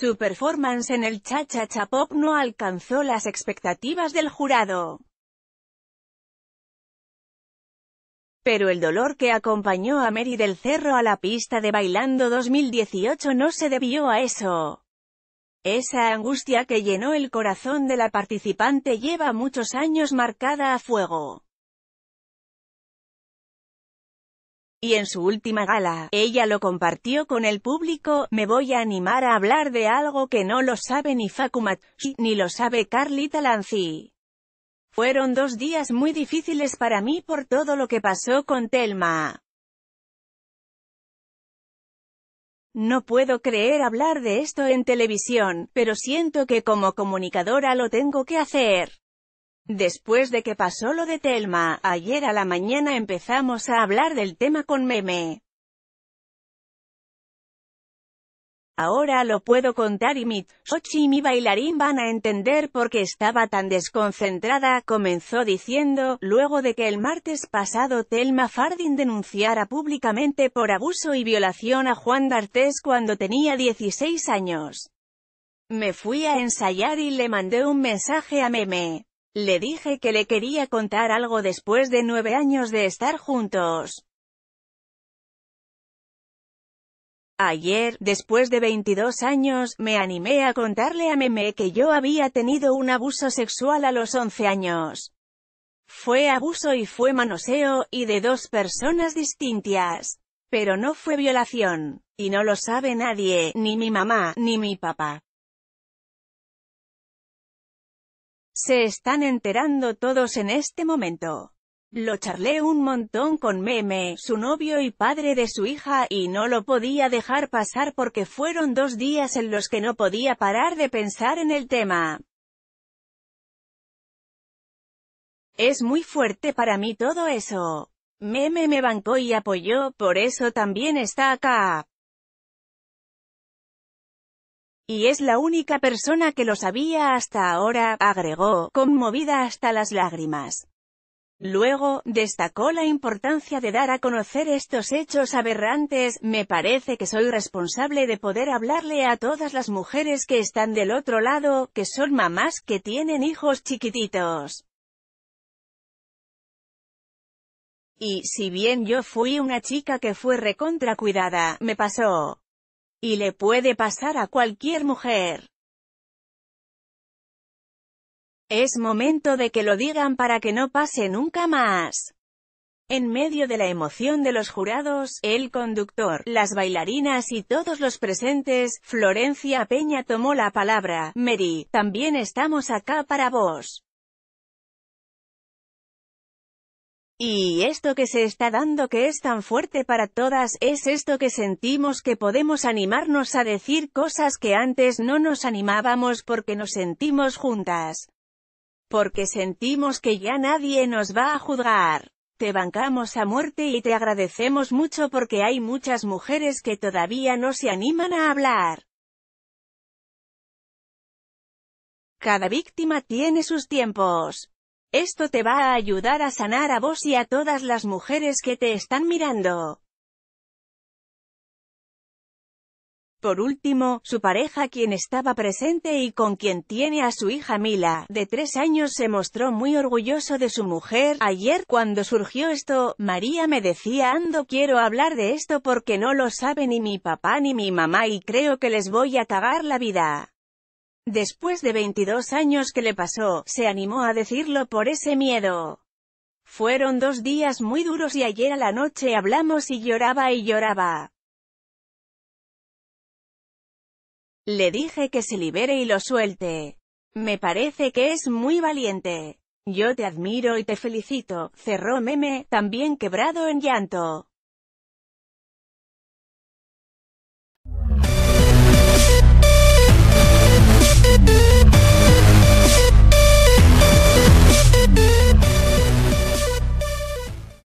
Su performance en el Cha-Cha-Cha Pop no alcanzó las expectativas del jurado. Pero el dolor que acompañó a Mary del Cerro a la pista de Bailando 2018 no se debió a eso. Esa angustia que llenó el corazón de la participante lleva muchos años marcada a fuego. Y en su última gala, ella lo compartió con el público, me voy a animar a hablar de algo que no lo sabe ni Facumat, ni lo sabe Carlita Lanzi. Fueron dos días muy difíciles para mí por todo lo que pasó con Telma. No puedo creer hablar de esto en televisión, pero siento que como comunicadora lo tengo que hacer. Después de que pasó lo de Telma, ayer a la mañana empezamos a hablar del tema con Meme. Ahora lo puedo contar y mi Sochi y mi bailarín van a entender por qué estaba tan desconcentrada, comenzó diciendo, luego de que el martes pasado Telma Fardin denunciara públicamente por abuso y violación a Juan D'Artes cuando tenía 16 años. Me fui a ensayar y le mandé un mensaje a Meme. Le dije que le quería contar algo después de nueve años de estar juntos. Ayer, después de 22 años, me animé a contarle a Meme que yo había tenido un abuso sexual a los 11 años. Fue abuso y fue manoseo, y de dos personas distintas. Pero no fue violación. Y no lo sabe nadie, ni mi mamá, ni mi papá. Se están enterando todos en este momento. Lo charlé un montón con Meme, su novio y padre de su hija, y no lo podía dejar pasar porque fueron dos días en los que no podía parar de pensar en el tema. Es muy fuerte para mí todo eso. Meme me bancó y apoyó, por eso también está acá. Y es la única persona que lo sabía hasta ahora, agregó, conmovida hasta las lágrimas. Luego, destacó la importancia de dar a conocer estos hechos aberrantes, me parece que soy responsable de poder hablarle a todas las mujeres que están del otro lado, que son mamás que tienen hijos chiquititos. Y si bien yo fui una chica que fue recontra cuidada, me pasó. Y le puede pasar a cualquier mujer. Es momento de que lo digan para que no pase nunca más. En medio de la emoción de los jurados, el conductor, las bailarinas y todos los presentes, Florencia Peña tomó la palabra, Mary, también estamos acá para vos. Y esto que se está dando que es tan fuerte para todas, es esto que sentimos que podemos animarnos a decir cosas que antes no nos animábamos porque nos sentimos juntas. Porque sentimos que ya nadie nos va a juzgar. Te bancamos a muerte y te agradecemos mucho porque hay muchas mujeres que todavía no se animan a hablar. Cada víctima tiene sus tiempos. Esto te va a ayudar a sanar a vos y a todas las mujeres que te están mirando. Por último, su pareja quien estaba presente y con quien tiene a su hija Mila, de tres años se mostró muy orgulloso de su mujer. Ayer, cuando surgió esto, María me decía ando quiero hablar de esto porque no lo sabe ni mi papá ni mi mamá y creo que les voy a cagar la vida. Después de 22 años que le pasó, se animó a decirlo por ese miedo. Fueron dos días muy duros y ayer a la noche hablamos y lloraba y lloraba. Le dije que se libere y lo suelte. Me parece que es muy valiente. Yo te admiro y te felicito, cerró Meme, también quebrado en llanto.